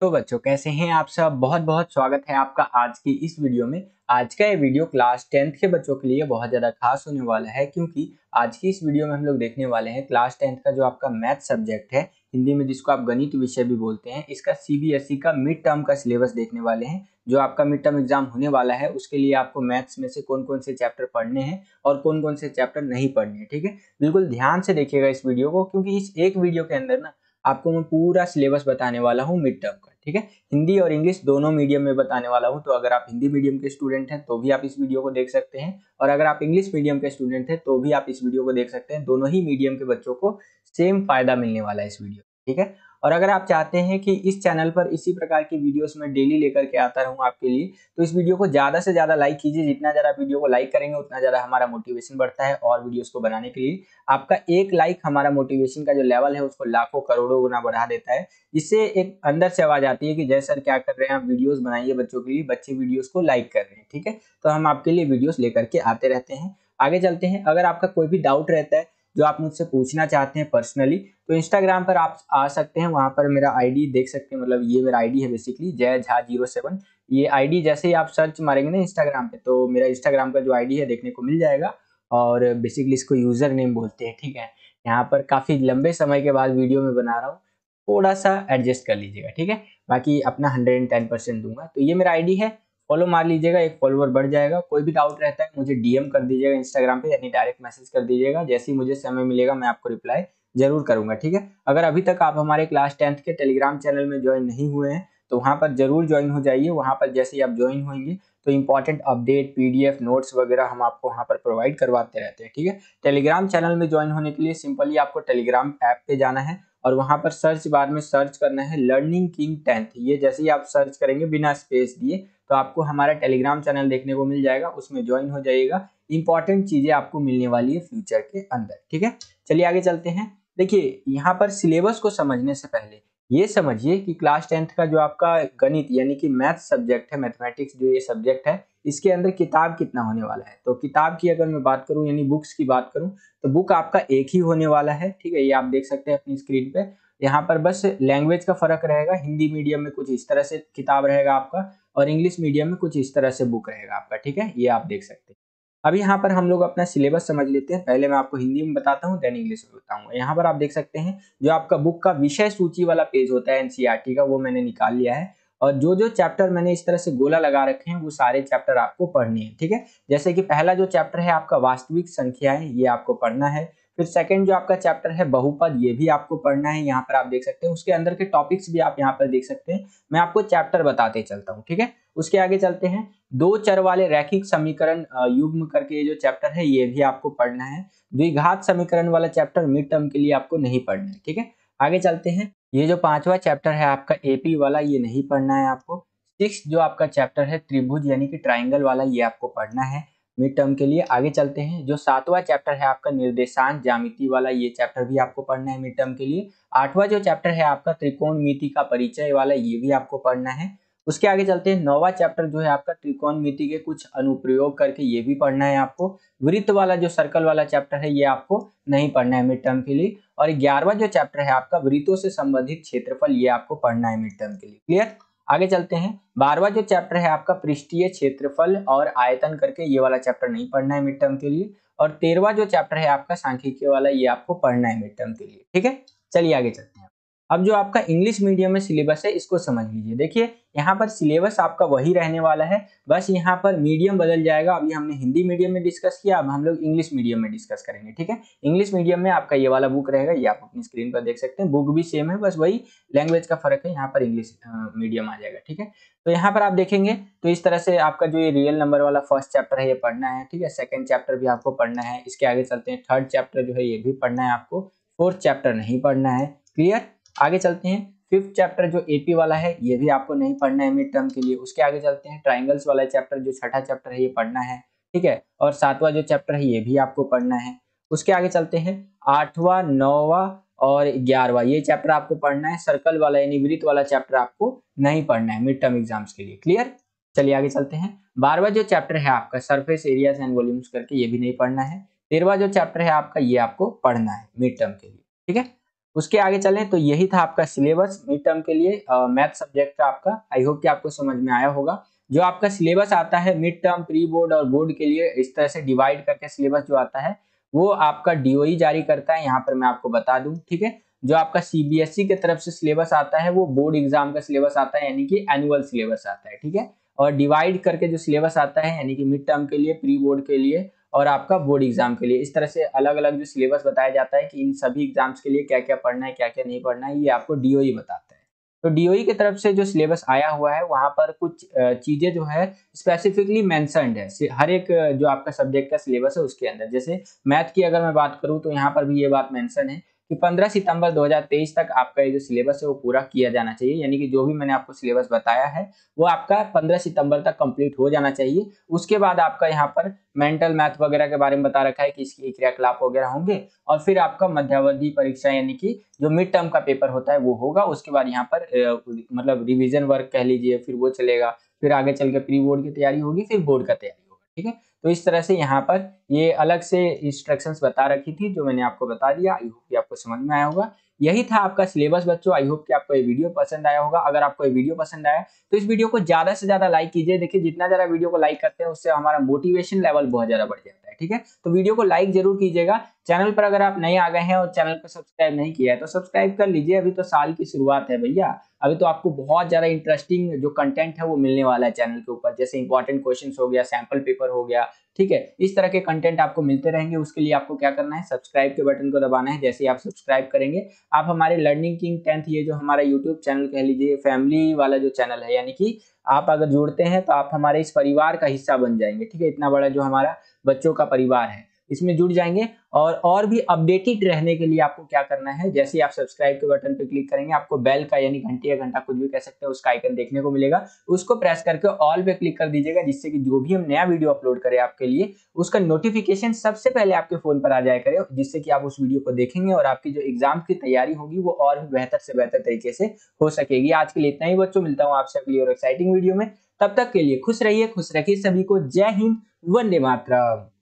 तो बच्चों कैसे हैं आप सब बहुत बहुत स्वागत है आपका आज की इस वीडियो में आज का ये वीडियो क्लास टेंथ के बच्चों के लिए बहुत ज़्यादा खास होने वाला है क्योंकि आज की इस वीडियो में हम लोग देखने वाले हैं क्लास टेंथ का जो आपका मैथ सब्जेक्ट है हिंदी में जिसको आप गणित विषय भी बोलते हैं इसका सीबीएसई e का मिड टर्म का सिलेबस देखने वाले हैं जो आपका मिड टर्म एग्जाम होने वाला है उसके लिए आपको मैथ्स में से कौन कौन से चैप्टर पढ़ने हैं और कौन कौन से चैप्टर नहीं पढ़ने हैं ठीक है बिल्कुल ध्यान से देखिएगा इस वीडियो को क्योंकि इस एक वीडियो के अंदर ना आपको मैं पूरा सिलेबस बताने वाला हूँ मिड टर्म का ठीक है हिंदी और इंग्लिश दोनों मीडियम में बताने वाला हूँ तो अगर आप हिंदी मीडियम के स्टूडेंट हैं तो भी आप इस वीडियो को देख सकते हैं और अगर आप इंग्लिश मीडियम के स्टूडेंट हैं तो भी आप इस वीडियो को देख सकते हैं दोनों ही मीडियम के बच्चों को सेम फायदा मिलने वाला है इस वीडियो ठीक है और अगर आप चाहते हैं कि इस चैनल पर इसी प्रकार की वीडियोस में डेली लेकर के आता रहूँ आपके लिए तो इस वीडियो को ज़्यादा से ज़्यादा लाइक कीजिए जितना ज़्यादा वीडियो को लाइक करेंगे उतना ज़्यादा हमारा मोटिवेशन बढ़ता है और वीडियोज़ को बनाने के लिए आपका एक लाइक हमारा मोटिवेशन का जो लेवल है उसको लाखों करोड़ों गुना बढ़ा देता है इससे एक अंदर से आवाज़ आती है कि जय सर क्या कर रहे हैं आप वीडियोज़ बनाइए बच्चों के लिए बच्चे वीडियोज़ को लाइक कर रहे हैं ठीक है तो हम आपके लिए वीडियोज़ लेकर के आते रहते हैं आगे चलते हैं अगर आपका कोई भी डाउट रहता है जो आप मुझसे पूछना चाहते हैं पर्सनली तो इंस्टाग्राम पर आप आ सकते हैं वहाँ पर मेरा आईडी देख सकते हैं मतलब ये मेरा आईडी है basically Jay Jha zero seven ये आईडी जैसे ही आप सर्च मारेंगे ना इंस्टाग्राम पे तो मेरा इंस्टाग्राम का जो आईडी है देखने को मिल जाएगा और बेसिकली इसको यूज़र नेम बोलते हैं ठीक है यहाँ पर काफ़ी लंबे समय के बाद वीडियो में बना रहा हूँ थोड़ा सा एडजस्ट कर लीजिएगा ठीक है बाकी अपना हंड्रेड एंड टेन परसेंट दूंगा तो ये मेरा आई है फॉलो मार लीजिएगा एक फॉलोअर बढ़ जाएगा कोई भी डाउट रहता है मुझे डीएम कर दीजिएगा इंस्टाग्राम पे यानी डायरेक्ट मैसेज कर दीजिएगा जैसे ही मुझे समय मिलेगा मैं आपको रिप्लाई जरूर करूंगा ठीक है अगर अभी तक आप हमारे क्लास टेंथ के टेलीग्राम चैनल में ज्वाइन नहीं हुए हैं तो वहाँ पर जरूर ज्वाइन हो जाइए वहाँ पर जैसे ही आप ज्वाइन होंगे तो इंपॉर्टेंट अपडेट पीडीएफ नोट्स वगैरह हम आपको वहाँ पर प्रोवाइड करवाते रहते हैं ठीक है टेलीग्राम चैनल में ज्वाइन होने के लिए सिंपली आपको टेलीग्राम ऐप पे जाना है और वहाँ पर सर्च बार में सर्च करना है लर्निंग किंग टेंथ ये जैसे ही आप सर्च करेंगे बिना स्पेस दिए तो आपको हमारा टेलीग्राम चैनल देखने को मिल जाएगा उसमें ज्वाइन हो जाइएगा इंपॉर्टेंट चीज़ें आपको मिलने वाली है फ्यूचर के अंदर ठीक है चलिए आगे चलते हैं देखिए यहाँ पर सिलेबस को समझने से पहले ये समझिए कि क्लास टेंथ का जो आपका गणित यानी कि मैथ सब्जेक्ट है मैथमेटिक्स जो ये सब्जेक्ट है इसके अंदर किताब कितना होने वाला है तो किताब की अगर मैं बात करूं यानी बुक्स की बात करूं तो बुक आपका एक ही होने वाला है ठीक है ये आप देख सकते हैं अपनी स्क्रीन पे यहाँ पर बस लैंग्वेज का फर्क रहेगा हिंदी मीडियम में कुछ इस तरह से किताब रहेगा आपका और इंग्लिश मीडियम में कुछ इस तरह से बुक रहेगा आपका ठीक है ये आप देख सकते हैं अब यहाँ पर हम लोग अपना सिलेबस समझ लेते हैं पहले मैं आपको हिंदी में बताता हूँ देन इंग्लिश में बताऊँगा यहाँ पर आप देख सकते हैं जो आपका बुक का विषय सूची वाला पेज होता है एनसीईआरटी e का वो मैंने निकाल लिया है और जो जो चैप्टर मैंने इस तरह से गोला लगा रखे हैं वो सारे चैप्टर आपको पढ़ने हैं ठीक है जैसे कि पहला जो चैप्टर है आपका वास्तविक संख्या है ये आपको पढ़ना है फिर सेकंड जो आपका चैप्टर है बहुपद ये भी आपको पढ़ना है यहाँ पर आप देख सकते हैं उसके अंदर के टॉपिक्स भी आप यहाँ पर देख सकते हैं मैं आपको चैप्टर बताते चलता हूँ ठीक है उसके आगे चलते हैं दो चर वाले रैखिक समीकरण युग्म करके ये जो चैप्टर है ये भी आपको पढ़ना है द्विघात समीकरण वाला चैप्टर मिड टर्म के लिए आपको नहीं पढ़ना है ठीक है आगे चलते हैं ये जो पांचवा चैप्टर है आपका एपी वाला ये नहीं पढ़ना है आपको सिक्स जो आपका चैप्टर है त्रिभुज यानी कि ट्राइंगल वाला ये आपको पढ़ना है मिड टर्म के लिए आगे चलते हैं जो सातवा चैप्टर है आपका निर्देशांक जामिति वाला ये चैप्टर भी आपको पढ़ना है मिड टर्म के लिए आठवां जो चैप्टर है आपका त्रिकोणमिति का परिचय वाला ये भी आपको पढ़ना है उसके आगे चलते हैं नौवा चैप्टर जो है आपका मिति के कुछ अनुप्रयोग करके ये भी पढ़ना है आपको वृत्त वाला जो सर्कल वाला चैप्टर है ये आपको नहीं पढ़ना है मिड टर्म के लिए और ग्यारहवा जो चैप्टर है आपका वृत्तों से संबंधित क्षेत्रफल ये आपको पढ़ना है मिड टर्म के लिए क्लियर आगे चलते हैं बारवा जो चैप्टर है आपका पृष्ठीय क्षेत्रफल और आयतन करके ये वाला चैप्टर नहीं पढ़ना है मिड टर्म के लिए और तेरवा जो चैप्टर है आपका सांख्यिकी वाला ये आपको पढ़ना है मिड टर्म के लिए ठीक है चलिए आगे चलते हैं अब जो आपका इंग्लिश मीडियम में सिलेबस है इसको समझ लीजिए देखिए यहाँ पर सिलेबस आपका वही रहने वाला है बस यहाँ पर मीडियम बदल जाएगा अभी हमने हिंदी मीडियम में डिस्कस किया अब हम लोग इंग्लिश मीडियम में डिस्कस करेंगे ठीक है इंग्लिश मीडियम में आपका ये वाला बुक रहेगा ये आप अपनी स्क्रीन पर देख सकते हैं बुक भी सेम है बस वही लैंग्वेज का फर्क है यहाँ पर इंग्लिश मीडियम आ जाएगा ठीक है तो यहाँ पर आप देखेंगे तो इस तरह से आपका जो ये रियल नंबर वाला फर्स्ट चैप्टर है ये पढ़ना है ठीक है सेकेंड चैप्टर भी आपको पढ़ना है इसके आगे चलते हैं थर्ड चैप्टर जो है ये भी पढ़ना है आपको फोर्थ चैप्टर नहीं पढ़ना है क्लियर आगे चलते हैं फिफ्थ चैप्टर जो एपी वाला है ये भी आपको नहीं पढ़ना है मिड टर्म के लिए उसके आगे चलते हैं ट्राइंगल्स वाला चैप्टर जो छठा चैप्टर है ये पढ़ना है ठीक है और सातवां जो चैप्टर है ये भी आपको पढ़ना है उसके आगे चलते हैं आठवा नौवा और ग्यारहवा ये चैप्टर आपको पढ़ना है सर्कल वाला यानी वृत्त वाला चैप्टर आपको नहीं पढ़ना है मिड टर्म एग्जाम्स के लिए क्लियर चलिए आगे चलते हैं बारहवा जो चैप्टर है आपका सरफेस एरियाज एंड वॉल्यूम्स करके ये भी नहीं पढ़ना है तेरहवा जो चैप्टर है आपका ये आपको पढ़ना है मिड टर्म के लिए ठीक है उसके आगे चलें तो यही था आपका सिलेबस मिड टर्म के लिए मैथ सब्जेक्ट का आपका आई होप कि आपको समझ में आया होगा जो आपका सिलेबस आता है मिड टर्म प्री बोर्ड और बोर्ड के लिए इस तरह से डिवाइड करके सिलेबस जो आता है वो आपका डीओई e जारी करता है यहाँ पर मैं आपको बता दूँ ठीक है जो आपका सीबीएसई e की तरफ से सिलेबस आता है वो बोर्ड एग्जाम का सिलेबस आता है यानी कि एनुअल सिलेबस आता है ठीक है और डिवाइड करके जो सिलेबस आता है यानी कि मिड टर्म के लिए प्री बोर्ड के लिए और आपका बोर्ड एग्जाम के लिए इस तरह से अलग अलग जो सिलेबस बताया जाता है कि इन सभी एग्जाम्स के लिए क्या क्या पढ़ना है क्या क्या नहीं पढ़ना है ये आपको डीओई e बताता है तो डीओई e की तरफ से जो सिलेबस आया हुआ है वहाँ पर कुछ चीज़ें जो है स्पेसिफिकली मैंसनड है हर एक जो आपका सब्जेक्ट का सिलेबस है उसके अंदर जैसे मैथ की अगर मैं बात करूँ तो यहाँ पर भी ये बात मैंसन है कि 15 सितंबर 2023 तक आपका ये जो सिलेबस है वो पूरा किया जाना चाहिए यानी कि जो भी मैंने आपको सिलेबस बताया है वो आपका 15 सितंबर तक कंप्लीट हो जाना चाहिए उसके बाद आपका यहाँ पर मेंटल मैथ वगैरह के बारे में बता रखा है कि इसकी क्रियाकलाप वगैरह होंगे और फिर आपका मध्यावधि परीक्षा यानी कि जो मिड टर्म का पेपर होता है वो होगा उसके बाद यहाँ पर मतलब रिविजन वर्क कह लीजिए फिर वो चलेगा फिर आगे चल के प्री बोर्ड की तैयारी होगी फिर बोर्ड का तैयारी ठीक है तो इस तरह से यहाँ पर ये अलग से इंस्ट्रक्शंस बता रखी थी जो मैंने आपको बता दिया आई होप कि आपको समझ में आया होगा यही था आपका सिलेबस बच्चों आई होप कि आपको ये वीडियो पसंद आया होगा अगर आपको ये वीडियो पसंद आया तो इस वीडियो को ज़्यादा से ज़्यादा लाइक कीजिए देखिए जितना ज़्यादा वीडियो को लाइक करते हैं उससे हमारा मोटिवेशन लेवल बहुत ज़्यादा बढ़ जाता है है ठीक है तो वीडियो को लाइक जरूर कीजिएगा चैनल पर अगर आप नए आ गए हैं और चैनल को सब्सक्राइब नहीं किया है तो सब्सक्राइब कर लीजिए अभी तो साल की शुरुआत है भैया अभी तो आपको बहुत ज़्यादा इंटरेस्टिंग जो कंटेंट है वो मिलने वाला है चैनल के ऊपर जैसे इंपॉर्टेंट क्वेश्चन हो गया सैम्पल पेपर हो गया ठीक है इस तरह के कंटेंट आपको मिलते रहेंगे उसके लिए आपको क्या करना है सब्सक्राइब के बटन को दबाना है जैसे ही आप सब्सक्राइब करेंगे आप हमारे लर्निंग किंग टेंथ ये जो हमारा यूट्यूब चैनल कह लीजिए फैमिली वाला जो चैनल है यानी कि आप अगर जुड़ते हैं तो आप हमारे इस परिवार का हिस्सा बन जाएंगे ठीक है इतना बड़ा जो हमारा बच्चों का परिवार है इसमें जुड़ जाएंगे और और भी अपडेटेड रहने के लिए आपको क्या करना है जैसे आप सब्सक्राइब के बटन पर क्लिक करेंगे आपको बेल का यानी घंटी या घंटा कुछ भी कह सकते हैं उसका आइकन देखने को मिलेगा उसको प्रेस करके ऑल पे क्लिक कर दीजिएगा जिससे कि जो भी हम नया वीडियो अपलोड करें आपके लिए उसका नोटिफिकेशन सबसे पहले आपके फोन पर आ जाए करे जिससे कि आप उस वीडियो को देखेंगे और आपकी जो एग्जाम की तैयारी होगी वो और भी बेहतर से बेहतर तरीके से हो सकेगी आज के लिए इतना ही बच्चों मिलता हूँ आपसे अगली और एक्साइटिंग वीडियो में तब तक के लिए खुश रहिए खुश रखिए सभी को जय हिंद वंदे मातरम